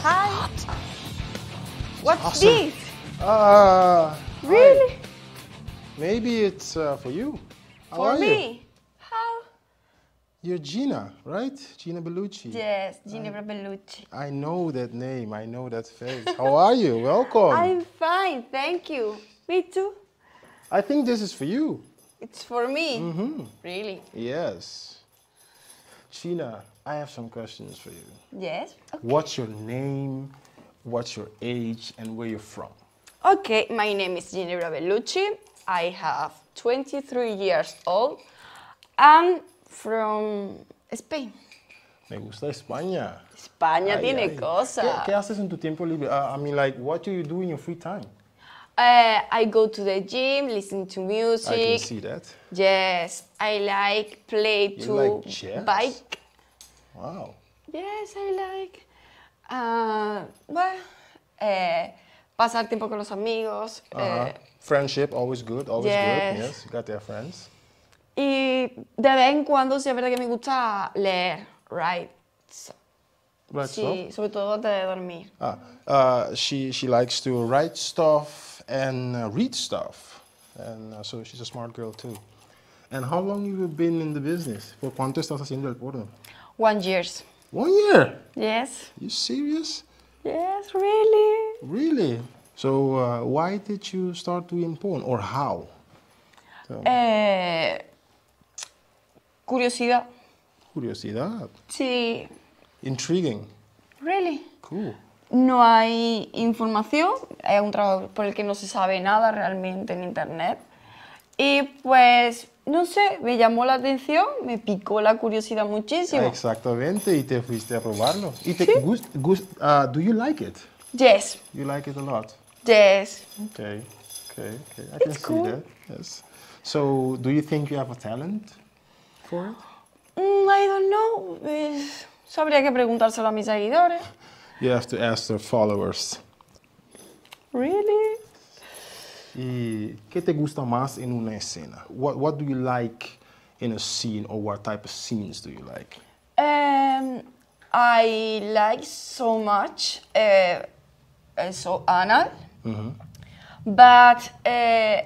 Hi. What's awesome. this? Uh, really? Hi. Maybe it's uh, for you. How for are me? You? How? You're Gina, right? Gina Bellucci. Yes, Gina Bellucci. I know that name. I know that face. How are you? Welcome. I'm fine, thank you. Me too. I think this is for you. It's for me. Mm -hmm. Really? Yes. Sheila, I have some questions for you. Yes. Okay. What's your name? What's your age? And where you're from? Okay, my name is Ginevra Bellucci. I have 23 years old. I'm from Spain. Me gusta España. España ay, tiene ay. cosas. ¿Qué, ¿Qué, haces en tu tiempo libre? Uh, I mean, like, what do you do in your free time? Uh, I go to the gym, listen to music. I can see that. Yes, I like play to bike. Wow. Yes, I like. Uh, ah, well, eh, pasar tiempo con los amigos. Eh, Friendship, always good, always good. Yes, you got their friends. Y de vez en cuando sí es verdad que me gusta leer, right? So, sí, stuff? sobre todo antes de dormir. Ah, ah she, she likes to write stuff. and uh, read stuff. And uh, so she's a smart girl too. And how long have you been in the business? For cuánto estás haciendo el porno? One years. One year? Yes. You serious? Yes, really. Really? So uh, why did you start doing porn or how? Eh, curiosidad. Curiosidad? Sí. Intriguing. Really? Cool. no hay información, es un trabajo por el que no se sabe nada realmente en Internet. Y pues, no sé, me llamó la atención, me picó la curiosidad muchísimo. Exactamente, y te fuiste a probarlo. ¿Y te gusta? gust, gusta? Uh, do you like it? Yes. You like it a lot? Yes. Okay, okay, okay. I can see that. Yes. So, do you think you have a talent for it? Mm, I don't know. Sabría que preguntárselo a mis seguidores. You have to ask their followers. Really? ¿Qué mm. te gusta más en una escena? What, what do you like in a scene or what type of scenes do you like? Um, I like so much uh, uh so anal, mm-hmm. but uh,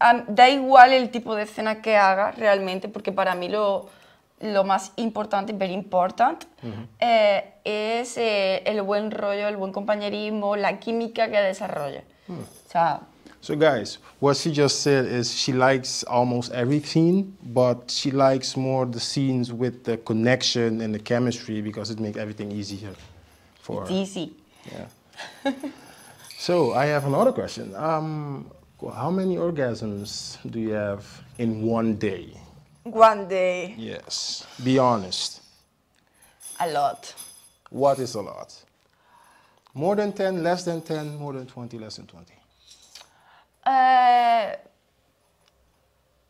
um, da igual el tipo de escena que haga realmente porque para mí lo lo más importante, very important, uh -huh. eh, es eh, el buen rollo, el buen compañerismo, la química que desarrolla. Uh hmm. -huh. o sea, so guys, what she just said is she likes almost everything, but she likes more the scenes with the connection and the chemistry because it makes everything easier for it's her. easy. Yeah. so I have another question. Um, how many orgasms do you have in one day? One day. Yes. Be honest. A lot. What is a lot? More than 10, less than 10, more than 20, less than 20? Uh, eh,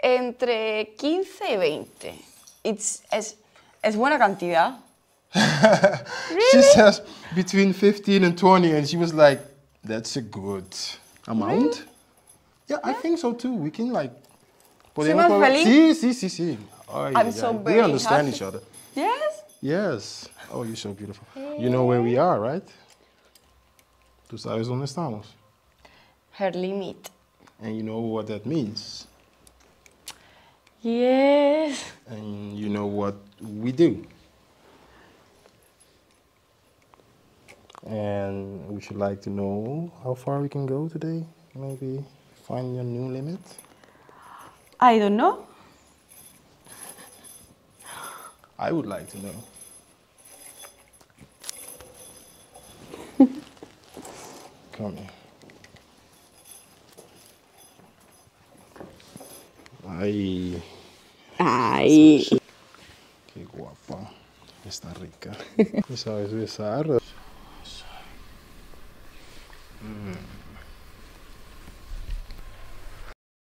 entre 15 y 20. It's, es, es buena cantidad. really? She says between 15 and 20, and she was like, that's a good amount. Really? Yeah, yeah, I think so too. We can like she was feliz. Sí, sí, sí, sí. I'm so We understand happy. each other. Yes. Yes. Oh, you're so beautiful. Hey. You know where we are, right? Tú sabes dónde estamos. Her limit. And you know what that means. Yes. And you know what we do. And we should like to know how far we can go today? Maybe find your new limit? I don't know. I would like to know. Come Ay. Ay. Qué guapa. Está rica. sabes besar?